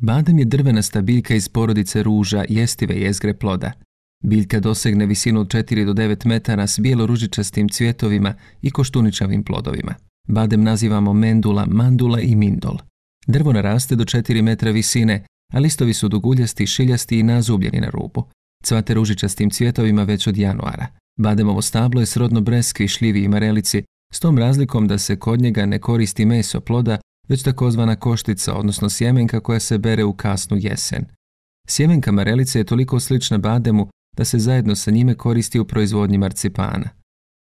Badem je drvena biljka iz porodice ruža jestive jezgre ploda. Biljka dosegne visinu od 4 do 9 metara s bijeloružičastim cvjetovima i koštuničavim plodovima. Badem nazivamo mendula, mandula i mindol. Drvo naraste do 4 metra visine, a listovi su duguljasti, šiljasti i nazubljeni na rubu. Cvate ružičastim cvjetovima već od januara. Bademovo stablo je srodno i šljivi i marelici, s tom razlikom da se kod njega ne koristi meso ploda, već takozvana koštica, odnosno sjemenka koja se bere u kasnu jesen. Sjemenka marelice je toliko slična bademu da se zajedno sa njime koristi u proizvodnji marcipana.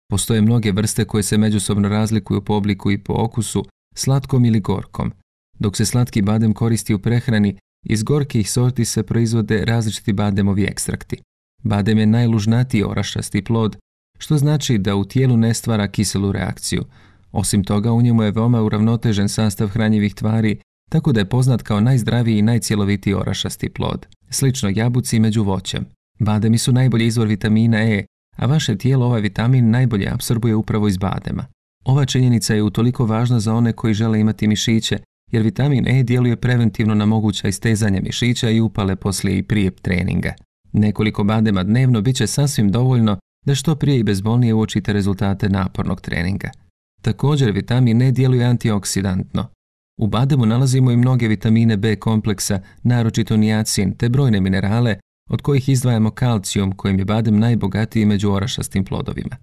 Postoje mnoge vrste koje se međusobno razlikuju po obliku i po okusu, slatkom ili gorkom. Dok se slatki badem koristi u prehrani, iz gorkih sorti se proizvode različiti bademovi ekstrakti. Badem je najlužnatiji orašasti plod, što znači da u tijelu ne stvara kiselu reakciju. Osim toga, u njemu je veoma uravnotežen sastav hranjivih tvari, tako da je poznat kao najzdraviji i najcjelovitiji orašasti plod. Slično jabuci među voćem. Bademi su najbolji izvor vitamina E, a vaše tijelo ovaj vitamin najbolje apsorbuje upravo iz badema. Ova činjenica je utoliko važna za one koji žele imati mišiće, jer vitamin E djeluje preventivno na moguća istezanja mišića i upale poslije i prije treninga. Nekoliko badema dnevno bit će sasvim dovoljno da što prije i bezbolnije uočite rezultate napornog treninga. Također vitamin E djeluje antioksidantno. U bademu nalazimo i mnoge vitamine B kompleksa, naročito nijacin, te brojne minerale, od kojih izdvajamo kalcijom kojim je badem najbogatiji među orašastim plodovima.